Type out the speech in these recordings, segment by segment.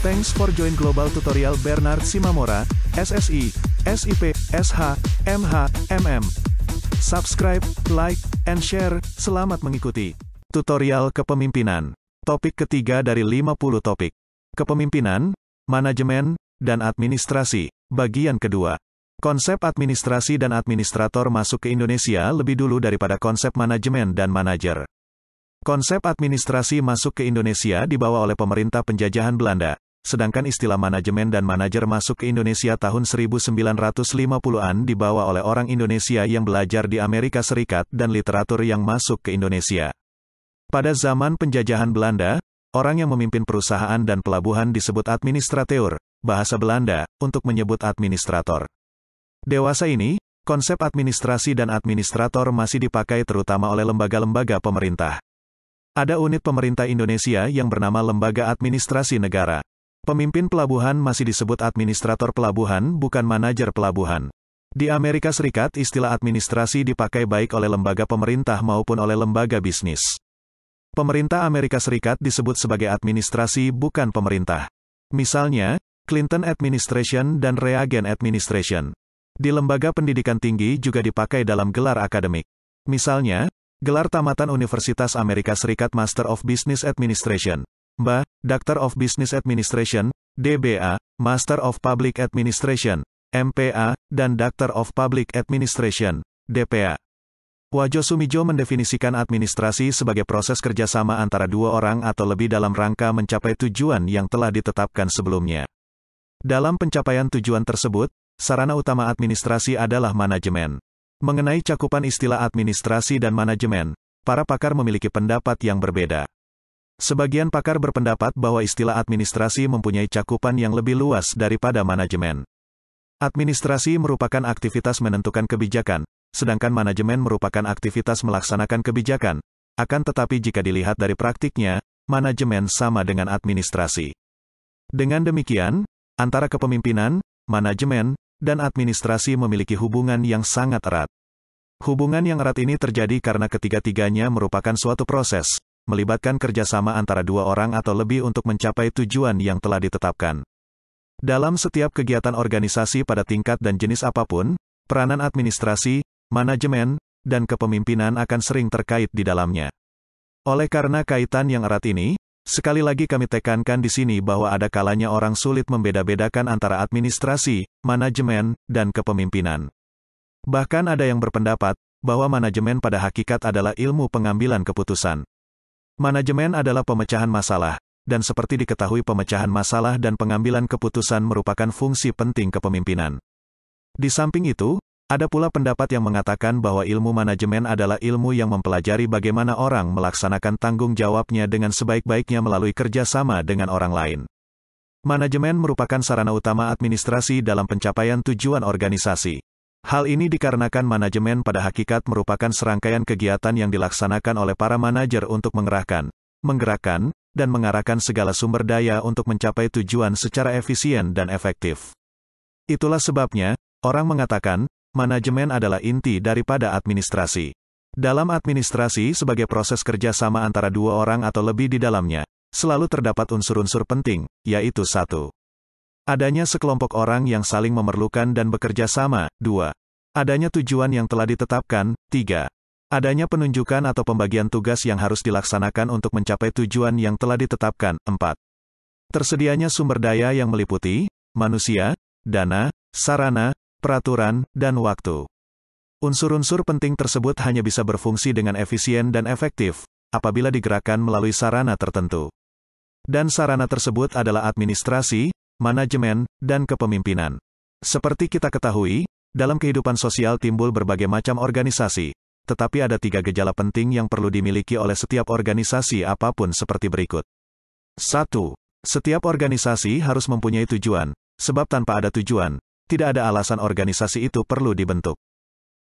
Thanks for join Global Tutorial Bernard Simamora, SSI, SIP, SH, MH, MM. Subscribe, like, and share. Selamat mengikuti. Tutorial Kepemimpinan. Topik ketiga dari 50 topik. Kepemimpinan, manajemen, dan administrasi. Bagian kedua. Konsep administrasi dan administrator masuk ke Indonesia lebih dulu daripada konsep manajemen dan manajer. Konsep administrasi masuk ke Indonesia dibawa oleh pemerintah penjajahan Belanda, Sedangkan istilah manajemen dan manajer masuk ke Indonesia tahun 1950-an dibawa oleh orang Indonesia yang belajar di Amerika Serikat dan literatur yang masuk ke Indonesia. Pada zaman penjajahan Belanda, orang yang memimpin perusahaan dan pelabuhan disebut administrateur, bahasa Belanda, untuk menyebut administrator. Dewasa ini, konsep administrasi dan administrator masih dipakai terutama oleh lembaga-lembaga pemerintah. Ada unit pemerintah Indonesia yang bernama Lembaga Administrasi Negara. Pemimpin pelabuhan masih disebut administrator pelabuhan, bukan manajer pelabuhan. Di Amerika Serikat, istilah administrasi dipakai baik oleh lembaga pemerintah maupun oleh lembaga bisnis. Pemerintah Amerika Serikat disebut sebagai administrasi, bukan pemerintah. Misalnya, Clinton Administration dan Reagan Administration. Di lembaga pendidikan tinggi juga dipakai dalam gelar akademik. Misalnya, gelar tamatan Universitas Amerika Serikat Master of Business Administration. MBA, Doctor of Business Administration, DBA, Master of Public Administration, MPA, dan Doctor of Public Administration, DPA. Wajo Sumijo mendefinisikan administrasi sebagai proses kerjasama antara dua orang atau lebih dalam rangka mencapai tujuan yang telah ditetapkan sebelumnya. Dalam pencapaian tujuan tersebut, sarana utama administrasi adalah manajemen. Mengenai cakupan istilah administrasi dan manajemen, para pakar memiliki pendapat yang berbeda. Sebagian pakar berpendapat bahwa istilah administrasi mempunyai cakupan yang lebih luas daripada manajemen. Administrasi merupakan aktivitas menentukan kebijakan, sedangkan manajemen merupakan aktivitas melaksanakan kebijakan. Akan tetapi jika dilihat dari praktiknya, manajemen sama dengan administrasi. Dengan demikian, antara kepemimpinan, manajemen, dan administrasi memiliki hubungan yang sangat erat. Hubungan yang erat ini terjadi karena ketiga-tiganya merupakan suatu proses, melibatkan kerjasama antara dua orang atau lebih untuk mencapai tujuan yang telah ditetapkan. Dalam setiap kegiatan organisasi pada tingkat dan jenis apapun, peranan administrasi, manajemen, dan kepemimpinan akan sering terkait di dalamnya. Oleh karena kaitan yang erat ini, sekali lagi kami tekankan di sini bahwa ada kalanya orang sulit membeda-bedakan antara administrasi, manajemen, dan kepemimpinan. Bahkan ada yang berpendapat bahwa manajemen pada hakikat adalah ilmu pengambilan keputusan. Manajemen adalah pemecahan masalah, dan seperti diketahui pemecahan masalah dan pengambilan keputusan merupakan fungsi penting kepemimpinan. Di samping itu, ada pula pendapat yang mengatakan bahwa ilmu manajemen adalah ilmu yang mempelajari bagaimana orang melaksanakan tanggung jawabnya dengan sebaik-baiknya melalui kerjasama dengan orang lain. Manajemen merupakan sarana utama administrasi dalam pencapaian tujuan organisasi. Hal ini dikarenakan manajemen pada hakikat merupakan serangkaian kegiatan yang dilaksanakan oleh para manajer untuk mengerahkan, menggerakkan, dan mengarahkan segala sumber daya untuk mencapai tujuan secara efisien dan efektif. Itulah sebabnya, orang mengatakan, manajemen adalah inti daripada administrasi. Dalam administrasi sebagai proses kerja sama antara dua orang atau lebih di dalamnya, selalu terdapat unsur-unsur penting, yaitu satu. Adanya sekelompok orang yang saling memerlukan dan bekerja sama. 2. Adanya tujuan yang telah ditetapkan. 3. Adanya penunjukan atau pembagian tugas yang harus dilaksanakan untuk mencapai tujuan yang telah ditetapkan. 4. Tersedianya sumber daya yang meliputi manusia, dana, sarana, peraturan, dan waktu. Unsur-unsur penting tersebut hanya bisa berfungsi dengan efisien dan efektif apabila digerakkan melalui sarana tertentu. Dan sarana tersebut adalah administrasi, manajemen, dan kepemimpinan. Seperti kita ketahui, dalam kehidupan sosial timbul berbagai macam organisasi, tetapi ada tiga gejala penting yang perlu dimiliki oleh setiap organisasi apapun seperti berikut. 1. Setiap organisasi harus mempunyai tujuan, sebab tanpa ada tujuan, tidak ada alasan organisasi itu perlu dibentuk.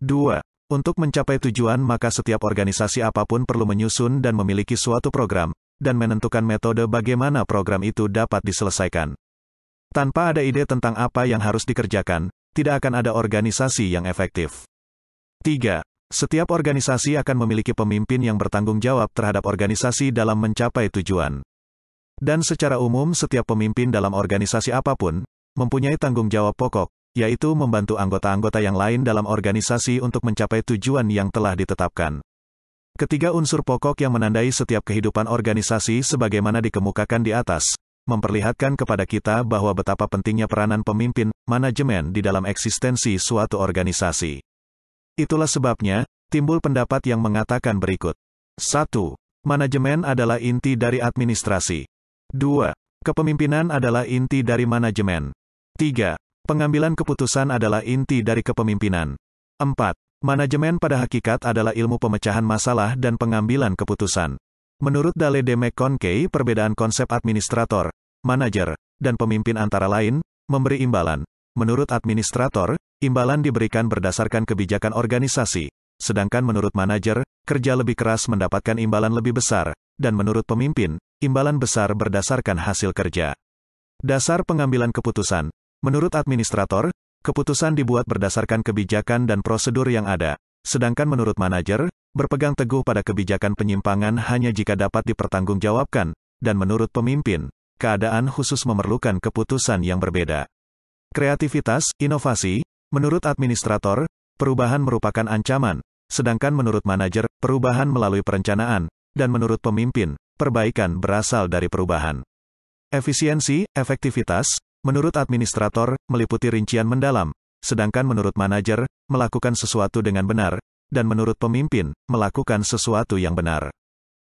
2. Untuk mencapai tujuan maka setiap organisasi apapun perlu menyusun dan memiliki suatu program, dan menentukan metode bagaimana program itu dapat diselesaikan. Tanpa ada ide tentang apa yang harus dikerjakan, tidak akan ada organisasi yang efektif. 3. Setiap organisasi akan memiliki pemimpin yang bertanggung jawab terhadap organisasi dalam mencapai tujuan. Dan secara umum setiap pemimpin dalam organisasi apapun, mempunyai tanggung jawab pokok, yaitu membantu anggota-anggota yang lain dalam organisasi untuk mencapai tujuan yang telah ditetapkan. Ketiga unsur pokok yang menandai setiap kehidupan organisasi sebagaimana dikemukakan di atas, memperlihatkan kepada kita bahwa betapa pentingnya peranan pemimpin, manajemen di dalam eksistensi suatu organisasi. Itulah sebabnya, timbul pendapat yang mengatakan berikut. 1. Manajemen adalah inti dari administrasi. 2. Kepemimpinan adalah inti dari manajemen. 3. Pengambilan keputusan adalah inti dari kepemimpinan. 4. Manajemen pada hakikat adalah ilmu pemecahan masalah dan pengambilan keputusan. Menurut Dale de McConkey, perbedaan konsep administrator, manajer, dan pemimpin antara lain, memberi imbalan. Menurut administrator, imbalan diberikan berdasarkan kebijakan organisasi, sedangkan menurut manajer, kerja lebih keras mendapatkan imbalan lebih besar, dan menurut pemimpin, imbalan besar berdasarkan hasil kerja. Dasar pengambilan keputusan. Menurut administrator, keputusan dibuat berdasarkan kebijakan dan prosedur yang ada, sedangkan menurut manajer, berpegang teguh pada kebijakan penyimpangan hanya jika dapat dipertanggungjawabkan, dan menurut pemimpin, keadaan khusus memerlukan keputusan yang berbeda. Kreativitas, inovasi, menurut administrator, perubahan merupakan ancaman, sedangkan menurut manajer, perubahan melalui perencanaan, dan menurut pemimpin, perbaikan berasal dari perubahan. Efisiensi, efektivitas, menurut administrator, meliputi rincian mendalam, sedangkan menurut manajer, melakukan sesuatu dengan benar, dan menurut pemimpin, melakukan sesuatu yang benar.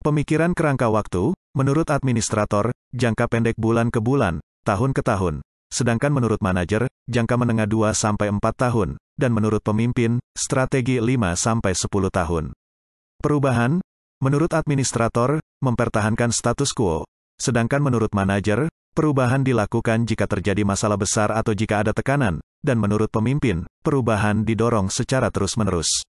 Pemikiran kerangka waktu, menurut administrator, jangka pendek bulan ke bulan, tahun ke tahun. Sedangkan menurut manajer, jangka menengah 2-4 tahun, dan menurut pemimpin, strategi 5-10 tahun. Perubahan, menurut administrator, mempertahankan status quo. Sedangkan menurut manajer, perubahan dilakukan jika terjadi masalah besar atau jika ada tekanan, dan menurut pemimpin, perubahan didorong secara terus-menerus.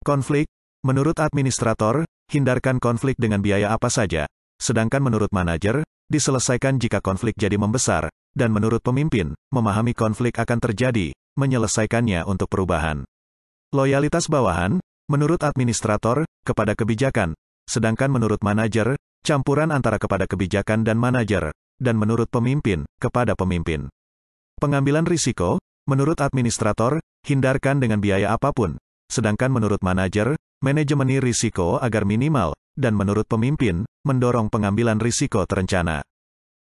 Konflik, menurut administrator, hindarkan konflik dengan biaya apa saja. Sedangkan menurut manajer, diselesaikan jika konflik jadi membesar, dan menurut pemimpin, memahami konflik akan terjadi, menyelesaikannya untuk perubahan. Loyalitas bawahan, menurut administrator, kepada kebijakan, sedangkan menurut manajer, campuran antara kepada kebijakan dan manajer, dan menurut pemimpin, kepada pemimpin. Pengambilan risiko, menurut administrator, hindarkan dengan biaya apapun, Sedangkan menurut manajer, manajemeni risiko agar minimal, dan menurut pemimpin, mendorong pengambilan risiko terencana.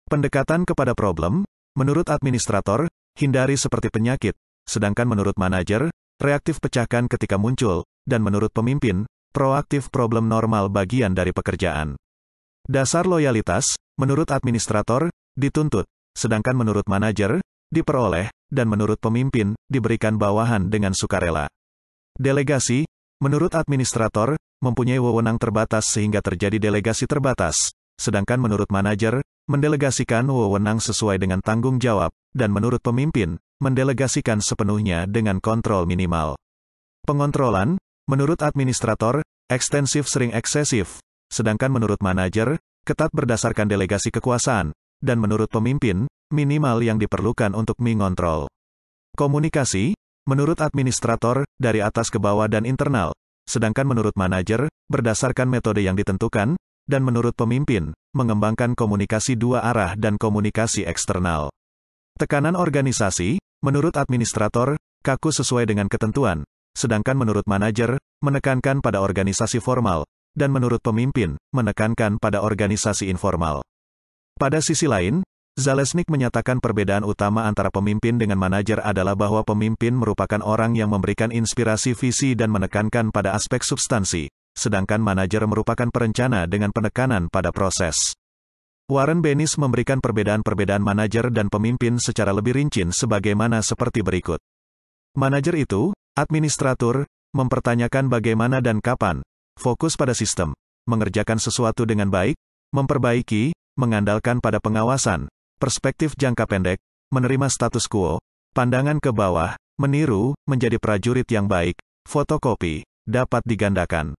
Pendekatan kepada problem, menurut administrator, hindari seperti penyakit, sedangkan menurut manajer, reaktif pecahkan ketika muncul, dan menurut pemimpin, proaktif problem normal bagian dari pekerjaan. Dasar loyalitas, menurut administrator, dituntut, sedangkan menurut manajer, diperoleh, dan menurut pemimpin, diberikan bawahan dengan sukarela. Delegasi, menurut administrator, mempunyai wewenang terbatas sehingga terjadi delegasi terbatas. Sedangkan menurut manajer, mendelegasikan wewenang sesuai dengan tanggung jawab, dan menurut pemimpin, mendelegasikan sepenuhnya dengan kontrol minimal. Pengontrolan, menurut administrator, ekstensif sering eksesif, sedangkan menurut manajer, ketat berdasarkan delegasi kekuasaan, dan menurut pemimpin, minimal yang diperlukan untuk mengontrol. Komunikasi, menurut administrator, dari atas ke bawah dan internal, sedangkan menurut manajer, berdasarkan metode yang ditentukan, dan menurut pemimpin, mengembangkan komunikasi dua arah dan komunikasi eksternal. Tekanan organisasi, menurut administrator, kaku sesuai dengan ketentuan, sedangkan menurut manajer, menekankan pada organisasi formal, dan menurut pemimpin, menekankan pada organisasi informal. Pada sisi lain, Zalesnik menyatakan perbedaan utama antara pemimpin dengan manajer adalah bahwa pemimpin merupakan orang yang memberikan inspirasi visi dan menekankan pada aspek substansi, sedangkan manajer merupakan perencana dengan penekanan pada proses. Warren Bennis memberikan perbedaan-perbedaan manajer dan pemimpin secara lebih rinci sebagaimana seperti berikut. Manajer itu, administrator, mempertanyakan bagaimana dan kapan, fokus pada sistem, mengerjakan sesuatu dengan baik, memperbaiki, mengandalkan pada pengawasan, perspektif jangka pendek, menerima status quo, pandangan ke bawah, meniru, menjadi prajurit yang baik, fotokopi, dapat digandakan.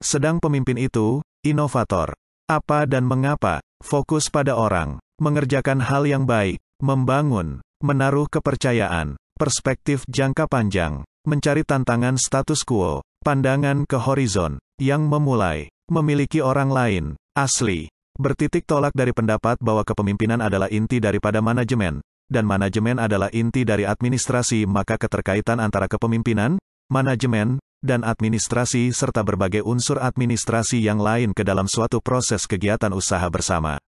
Sedang pemimpin itu, inovator. Apa dan mengapa, fokus pada orang, mengerjakan hal yang baik, membangun, menaruh kepercayaan, perspektif jangka panjang, mencari tantangan status quo, pandangan ke horizon, yang memulai, memiliki orang lain, asli, Bertitik tolak dari pendapat bahwa kepemimpinan adalah inti daripada manajemen, dan manajemen adalah inti dari administrasi maka keterkaitan antara kepemimpinan, manajemen, dan administrasi serta berbagai unsur administrasi yang lain ke dalam suatu proses kegiatan usaha bersama.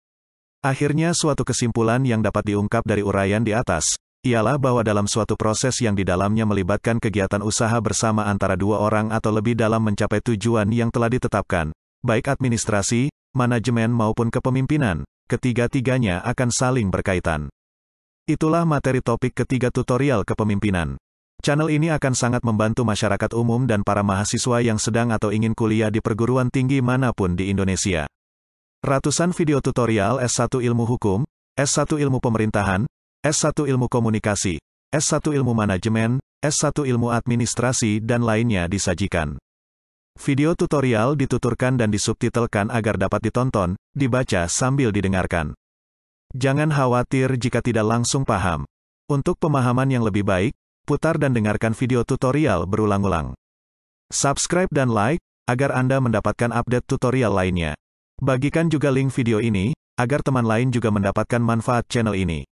Akhirnya suatu kesimpulan yang dapat diungkap dari uraian di atas, ialah bahwa dalam suatu proses yang di dalamnya melibatkan kegiatan usaha bersama antara dua orang atau lebih dalam mencapai tujuan yang telah ditetapkan, baik administrasi, manajemen maupun kepemimpinan, ketiga-tiganya akan saling berkaitan. Itulah materi topik ketiga tutorial kepemimpinan. Channel ini akan sangat membantu masyarakat umum dan para mahasiswa yang sedang atau ingin kuliah di perguruan tinggi manapun di Indonesia. Ratusan video tutorial S1 Ilmu Hukum, S1 Ilmu Pemerintahan, S1 Ilmu Komunikasi, S1 Ilmu Manajemen, S1 Ilmu Administrasi dan lainnya disajikan. Video tutorial dituturkan dan disubtitelkan agar dapat ditonton, dibaca sambil didengarkan. Jangan khawatir jika tidak langsung paham. Untuk pemahaman yang lebih baik, putar dan dengarkan video tutorial berulang-ulang. Subscribe dan like, agar Anda mendapatkan update tutorial lainnya. Bagikan juga link video ini, agar teman lain juga mendapatkan manfaat channel ini.